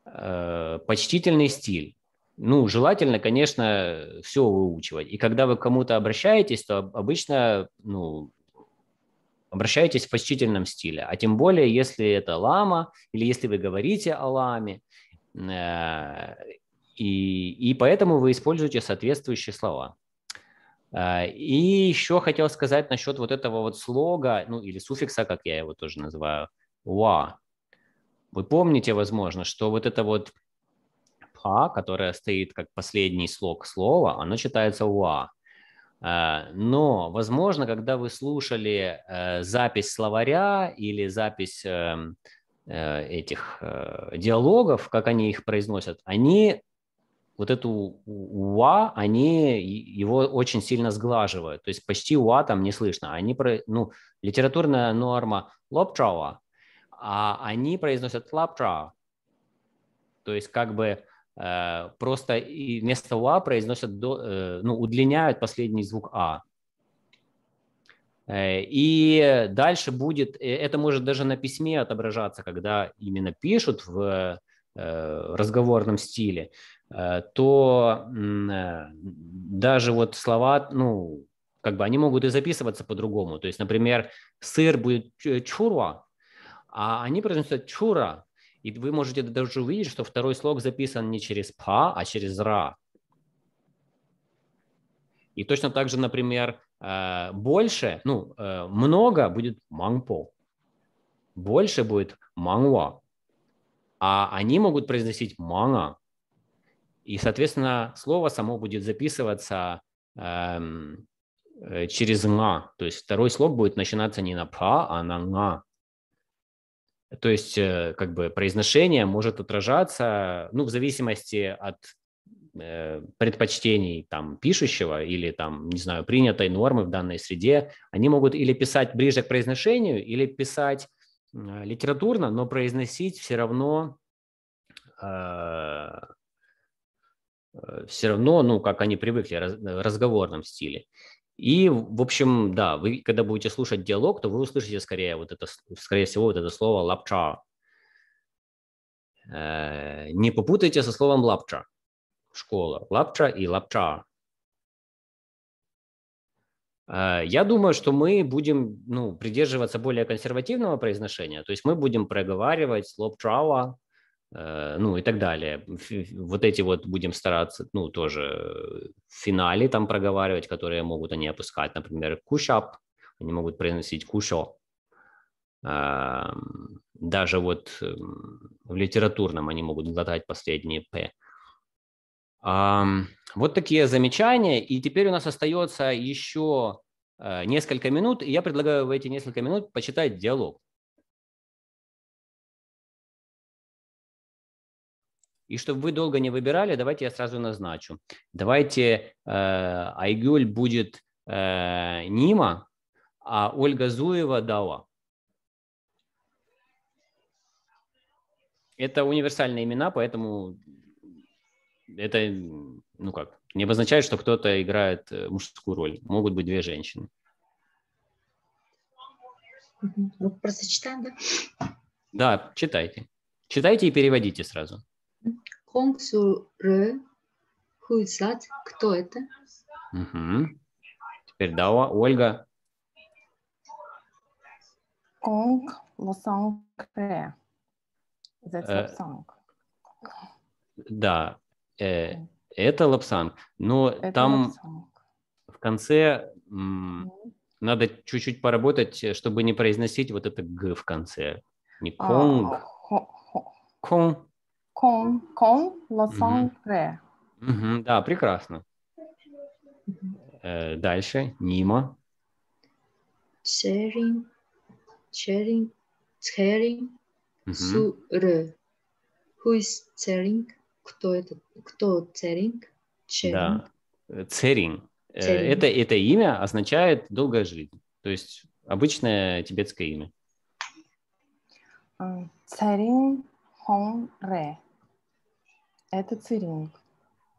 э, почтительный стиль ну, желательно, конечно, все выучивать. И когда вы к кому-то обращаетесь, то обычно, ну, обращаетесь в почтительном стиле. А тем более, если это лама, или если вы говорите о ламе, э, и, и поэтому вы используете соответствующие слова. Э, и еще хотел сказать насчет вот этого вот слога, ну, или суффикса, как я его тоже называю, «ва». Вы помните, возможно, что вот это вот а, которое стоит как последний слог слова, оно читается уа. Э, но, возможно, когда вы слушали э, запись словаря или запись эм, э, этих диалогов, как они их произносят, они вот эту уа, они его очень сильно сглаживают. То есть почти уа там не слышно. Они, про, ну, литературная норма лаптрава, а они произносят лаптрава. То есть как бы Э, просто и вместо уа произносят, до, э, ну, удлиняют последний звук а. Э, и дальше будет, это может даже на письме отображаться, когда именно пишут в разговорном стиле, то даже вот слова, ну, как бы они могут и записываться по-другому. То есть, например, сыр будет чурва, а они произносят чура, и вы можете даже увидеть, что второй слог записан не через па, а через ра. И точно так же, например, э, больше, ну, э, много будет мангпо, больше будет мангва, а они могут произносить манга. И, соответственно, слово само будет записываться эм, э, через «на». То есть второй слог будет начинаться не на «па», а на «на». То есть, э, как бы произношение может отражаться, ну, в зависимости от э, предпочтений там пишущего или там, не знаю, принятой нормы в данной среде, они могут или писать ближе к произношению, или писать э, литературно, но произносить все равно э, э все равно, ну, как они привыкли, раз, э, разговорном стиле. И, в общем, да, вы, когда будете слушать диалог, то вы услышите скорее вот это, скорее всего, вот это слово лапча. Э, не попутайте со словом лапча. Школа. Лапча и лапча. Э, я думаю, что мы будем ну, придерживаться более консервативного произношения, то есть мы будем проговаривать лапчава, Э, ну и так далее. Вот эти вот будем стараться, ну, тоже финали там проговаривать, которые могут они опускать. Например, кушап, они могут произносить кушо. А, даже вот эм, в литературном они могут глотать последние «п». А, вот такие замечания. И теперь у нас остается еще э, несколько минут, и я предлагаю в эти несколько минут почитать диалог. И чтобы вы долго не выбирали, давайте я сразу назначу. Давайте э, Айгюль будет э, Нима, а Ольга Зуева – Дала. Это универсальные имена, поэтому это, ну как, не обозначает, что кто-то играет э, мужскую роль. Могут быть две женщины. Ну, просто читаем, да? Да, читайте. Читайте и переводите сразу. Консуры хуйсат. Кто это? Угу. Теперь да, Ольга. Конг лосангре. Э, да, э, это лапсанг, но это там лапсанг. в конце м, надо чуть-чуть поработать, чтобы не произносить вот это г в конце. Не а, конг. А, хо, хо. Конг кон, кон, лосон, ре. Да, прекрасно. Э, дальше, Нима. Шерин, шерин, шерин, сур. Who is церинг? Кто это? Кто церинг? Да, церинг. Э, это, это имя означает долгая жизнь, то есть обычное тибетское имя. Церин Хон Ре. Это циринг.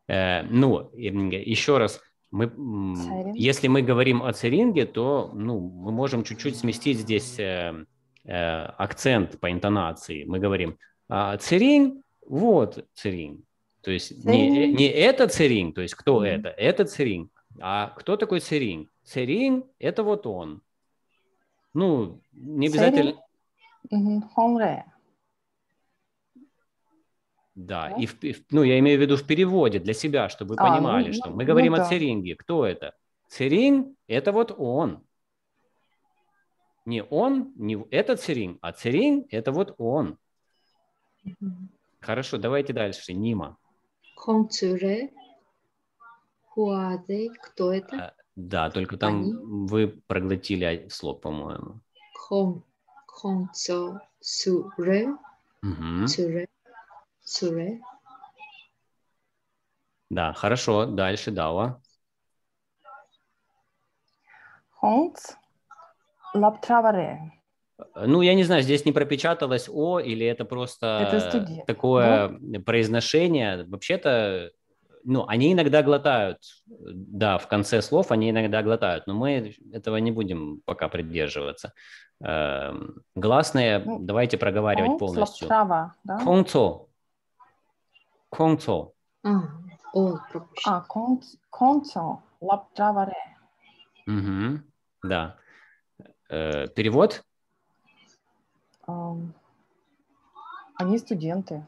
Э, ну, еще раз, мы, Царинг. если мы говорим о циринге, то ну, мы можем чуть-чуть сместить здесь э, э, акцент по интонации. Мы говорим а, циринг, вот циринг. То есть циринг. не, не это циринг, то есть кто mm-hmm. это? Это циринг. А кто такой циринг? Циринг – это вот он. Ну, не обязательно... Циринг? Да, и в, ну я имею в виду в переводе для себя, чтобы вы а, ну, понимали, ну, что мы ну говорим ну, да. о церинге. Кто это? Церин? это вот он. Не он, не этот Церин, а Церин это вот он. Угу. Хорошо, давайте дальше. Нима. Хонцюре, хуаде, кто это? А, да, только там Они? вы проглотили слог, по-моему. Хон, хонцюре, Суре. Да, хорошо. Дальше, Дава. Хонц, Лаптраваре. Ну, я не знаю, здесь не пропечаталось «о» или это просто это такое да? Ну. произношение. Вообще-то, ну, они иногда глотают, да, в конце слов они иногда глотают, но мы этого не будем пока придерживаться. Эм, Гласные ну, давайте проговаривать полностью. Лаптрава, да? Концо. 콩초. 아, 오, 아, 콩, 콩초, лаптаваре. Угу, да. Э, перевод? Um, они студенты.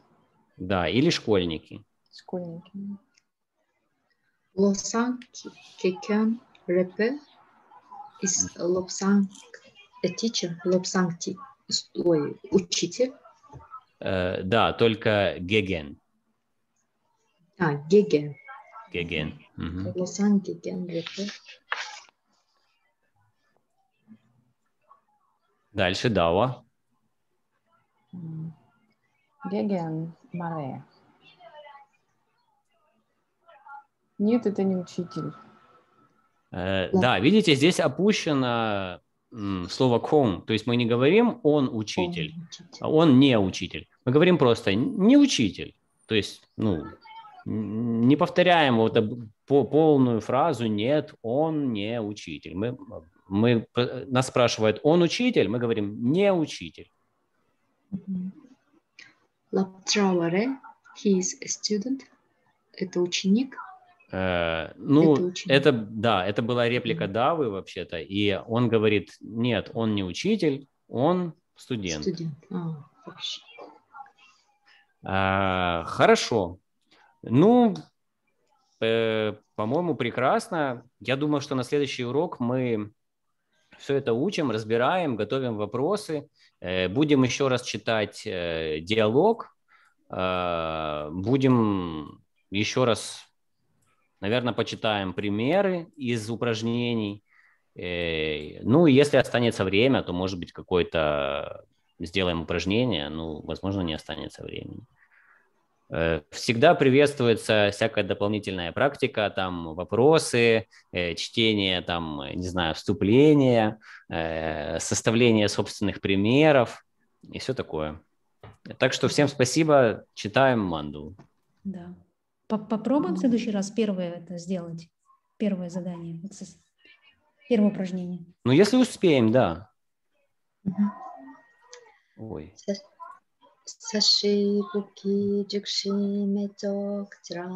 Да, или школьники. Школьники. Лосан кекен репе из лопсан э, teacher, лопсан учитель. Э, да, только геген. А, геген. Геген. Лосан геген Дальше Дава. Геген Маре. Нет, это не учитель. Э, да. да, видите, здесь опущено слово ком, то есть мы не говорим он, учитель. А он не учитель, мы говорим просто не учитель, то есть ну не повторяем вот по полную фразу «нет, он не учитель». Мы, мы, нас спрашивают «он учитель?», мы говорим «не учитель». Лаптраваре, he is a student, это ученик. Э, ну, это, ученик. это, да, это была реплика Давы вообще-то, и он говорит «нет, он не учитель, он студент». Студент, а, Э, хорошо, ну, э, по-моему, прекрасно. Я думаю, что на следующий урок мы все это учим, разбираем, готовим вопросы, э, будем еще раз читать э, диалог, э, будем еще раз, наверное, почитаем примеры из упражнений. Э, ну, если останется время, то, может быть, какое-то сделаем упражнение, ну, возможно, не останется времени. Э, всегда приветствуется всякая дополнительная практика, там вопросы, э, чтение, там, не знаю, вступление, э, составление собственных примеров и все такое. Так что всем спасибо, читаем манду. Да. Попробуем в следующий раз первое это сделать, первое задание, первое упражнение. Ну, если успеем, да. Угу. Ой. Sashi Buki Jukshi Metok Tra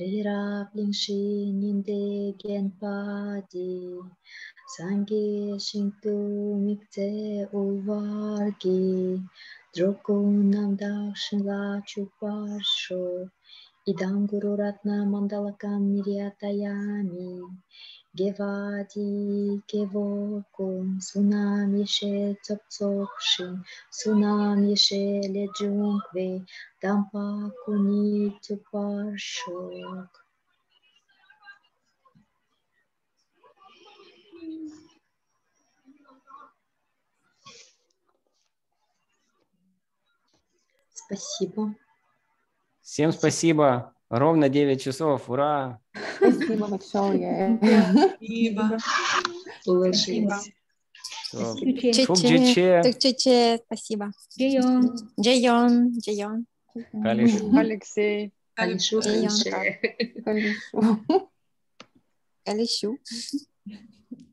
Rira Blingshi Ninde Genpadi Sangi Shintu Mikte Uvargi Drokunam Dakshinla Chuparsho Idam Guru Ratna Mandalakam Niryatayami Гевади, Гевокун, Сунам Еше Цопцокшин, Сунам Еше Леджунгве, Дампакуни Тупаршок. Спасибо. Всем спасибо. Ровно 9 часов, ура! Спасибо большое. Спасибо. Спасибо. Спасибо. Джейон. Джейон. Джейон. Алексей. Алексей. Алексей. Алексей.